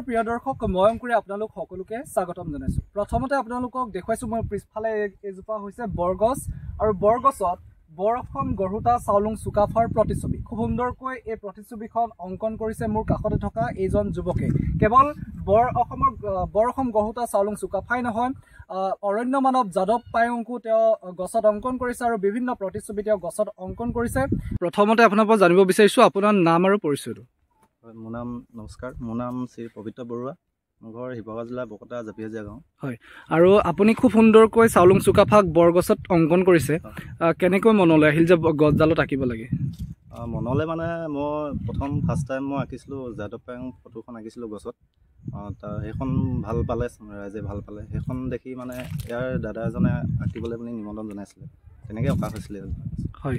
আপোনালোকৰ প্ৰিয় দৰ্শক মই অংকুৰে আপোনালোক সকলোকে স্বাগতম জনাইছোঁ প্ৰথমতে আপোনালোকক দেখুৱাইছোঁ মই পিছফালে এজোপা হৈছে বৰগছ আৰু বৰগছত বৰফম গঢ়োতা চাউলুং চুকাফাৰ প্ৰতিচ্ছবি খুব সুন্দৰকৈ এই প্ৰতিচ্ছবিখন অংকন কৰিছে মোৰ কাষতে থকা এইজন যুৱকে কেৱল বৰ অসমৰ বৰ অসম গঢ়োতা চাউলুং চুকাফাই নহয় অৰণ্য মানৱ যাদৱ পায়ংকো তেওঁ গছত অংকন কৰিছে আৰু বিভিন্ন প্ৰতিচ্ছবি তেওঁ গছত অংকন কৰিছে প্ৰথমতে আপোনাৰ পৰা জানিব বিচাৰিছোঁ আপোনাৰ নাম আৰু পৰিচয়টো হয় মোৰ নাম নমস্কাৰ মোৰ নাম শ্ৰী পবিত্ৰ বৰুৱা মোৰ ঘৰ শিৱসাগৰ জিলাৰ বকতা জাপিহাজীয়া গাঁও হয় আৰু আপুনি খুব সুন্দৰকৈ চাউলুং চুকাফাক বৰগছত অংকন কৰিছে কেনেকৈ মনলৈ আহিল যে গছডালত আঁকিব লাগে মনলৈ মানে মই প্ৰথম ফাৰ্ষ্ট টাইম মই আঁকিছিলোঁ যাদৱ যাদৱপায়ং ফটোখন আঁকিছিলোঁ গছত সেইখন ভাল পালে ৰাইজে ভাল পালে সেইখন দেখি মানে ইয়াৰ দাদা এজনে আঁকিবলৈ বুলি নিমন্ত্ৰণ জনাইছিলে তেনেকৈ অঁকা হৈছিলে হয়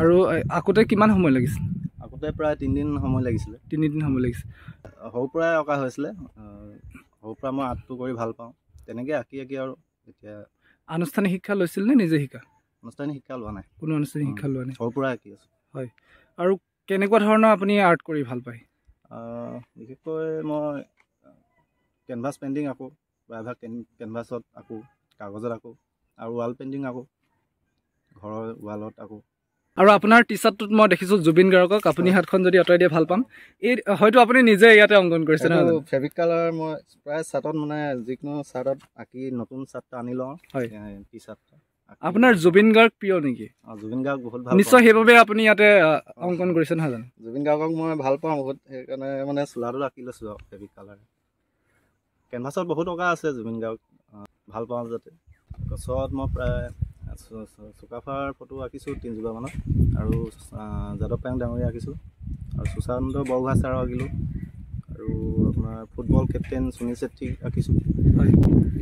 আৰু আঁকোতে কিমান সময় লাগিছিল আহোঁতে প্ৰায় তিনিদিন সময় লাগিছিলে তিনিদিন সময় লাগিছিল সৰুৰ পৰাই অঁকা হৈছিলে সৰুৰ পৰা মই আৰ্টটো কৰি ভাল পাওঁ তেনেকৈ আঁকি আঁকি আৰু এতিয়া আনুষ্ঠানিক শিক্ষা লৈছিল নে নিজে শিকা আনুষ্ঠানিক শিক্ষা লোৱা নাই কোনো আনুষ্ঠানিক শিক্ষা লোৱা নাই সৰুৰ পৰাই আঁকি আছোঁ হয় আৰু কেনেকুৱা ধৰণৰ আপুনি আৰ্ট কৰি ভাল পায় বিশেষকৈ মই কেনভাছ পেইণ্টিং আঁকো প্ৰায়ভাগ কেনভাছত আঁকো কাগজত আঁকো আৰু ৱাল পেইণ্টিং আঁকো ঘৰৰ ৱালত আঁকো আৰু আপোনাৰ টি শ্বাৰ্টটোত মই দেখিছোঁ জুবিন গাৰ্গক আপুনি হাতখন যদি আঁতৰাই দিয়ে ভাল পাম এই হয়তো আপুনি নিজে ইয়াতে অংকন কৰিছে ফেব্ৰিক কালাৰ মই প্ৰায় শ্বাৰ্টত মানে যিকোনো শ্বাৰ্টত আঁকি নতুন শ্বাৰ্ট আনি লওঁ হয় টি শ্বাৰ্ট আপোনাৰ জুবিন গাৰ্গ প্ৰিয় নেকি জুবিন গাৰ্গ বহুত ভাল নিশ্চয় সেইবাবে আপুনি ইয়াতে অংকন কৰিছে নহয় জানো জুবিন গাৰ্গক মই ভাল পাওঁ বহুত সেইকাৰণে মানে চোলাটো আঁকি লৈছোঁ আৰু ফেব্ৰিক কালাৰ কেনভাছত বহুত অঁকা আছে জুবিন গাৰ্গ ভাল পাওঁ যাতে গছত মই প্ৰায় চুকাফাৰ ফটো আঁকিছোঁ তিনিজোপামানত আৰু যাদৱ পায়ং ডাঙৰীয়া আঁকিছোঁ আৰু সুশান্ত বৰগোহাঁ ছাৰো আঁকিলোঁ আৰু আপোনাৰ ফুটবল কেপ্টেইন সুনীল চেত্ৰী আঁকিছোঁ হয়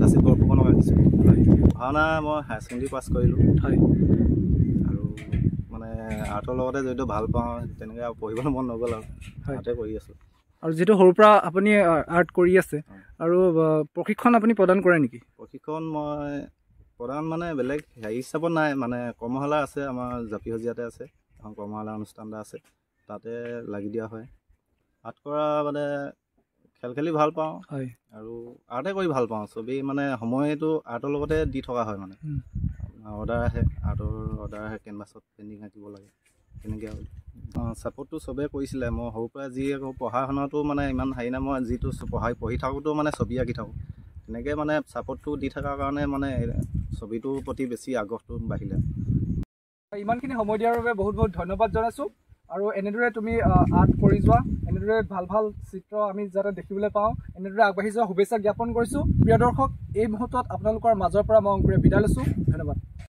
লাচিত বৰফুকনক আঁকিছোঁ হয় ভাওনা মই হায়াৰ ছেকেণ্ডেৰী পাছ কৰিলোঁ হয় আৰু মানে আৰ্টৰ লগতে যদি ভাল পাওঁ তেনেকৈ আৰু পঢ়িবলৈ মন নগ'ল আৰু হাতে কৰি আছোঁ আৰু যিহেতু সৰুৰ পৰা আপুনি আৰ্ট কৰি আছে আৰু প্ৰশিক্ষণ আপুনি প্ৰদান কৰে নেকি প্ৰশিক্ষণ মই প্ৰধান মানে বেলেগ হেৰি হিচাপত নাই মানে কৰ্মশালা আছে আমাৰ জাপি জাপিসজিয়াতে আছে এখন কৰ্মশালা অনুষ্ঠান এটা আছে তাতে লাগি দিয়া হয় আৰ্ট কৰা মানে খেল খেলি ভাল পাওঁ হয় আৰু আৰ্টে কৰি ভাল পাওঁ ছবি মানে সময়টো আৰ্টৰ লগতে দি থকা হয় মানে অৰ্ডাৰ আহে আৰ্টৰ অৰ্ডাৰ আহে কেনভাছত পেইণ্টিং আঁকিব লাগে তেনেকৈ আৰু ছাপৰ্টটো চবেই কৰিছিলে মই সৰুৰ পৰা যি পঢ়া শুনাটো মানে ইমান হেৰি নাই মই যিটো পঢ়াই পঢ়ি থাকোঁতেও মানে ছবি আঁকি থাকোঁ এনেকৈ মানে ছাপোৰ্টটো দি থকাৰ কাৰণে মানে ছবিটোৰ প্ৰতি বেছি আগ্ৰহটো বাঢ়িলে ইমানখিনি সময় দিয়াৰ বাবে বহুত বহুত ধন্যবাদ জনাইছোঁ আৰু এনেদৰে তুমি আৰ্ট কৰি যোৱা এনেদৰে ভাল ভাল চিত্ৰ আমি যাতে দেখিবলৈ পাওঁ এনেদৰে আগবাঢ়ি যোৱা শুভেচ্ছা জ্ঞাপন কৰিছোঁ প্ৰিয় দৰ্শক এই মুহূৰ্তত আপোনালোকৰ মাজৰ পৰা মই অংকুৰে বিদায় লৈছোঁ ধন্যবাদ